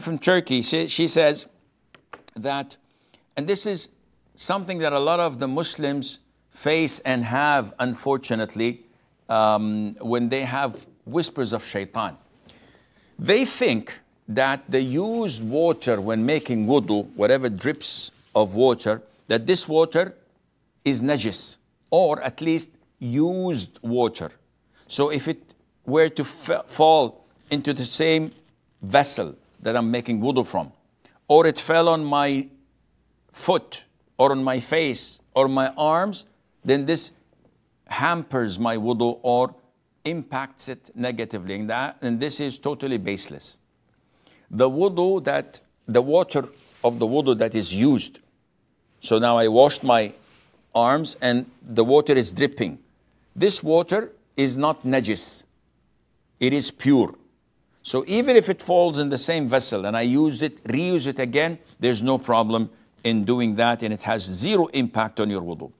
from Turkey, she, she says that, and this is something that a lot of the Muslims face and have, unfortunately, um, when they have whispers of shaitan. They think that they use water when making wudu, whatever drips of water, that this water is najis, or at least used water. So if it were to fall into the same vessel, that I'm making wudu from, or it fell on my foot, or on my face, or my arms, then this hampers my wudu or impacts it negatively. And, that, and this is totally baseless. The wudu that, the water of the wudu that is used. So now I washed my arms and the water is dripping. This water is not najis. It is pure. So even if it falls in the same vessel and I use it, reuse it again, there's no problem in doing that and it has zero impact on your wudu.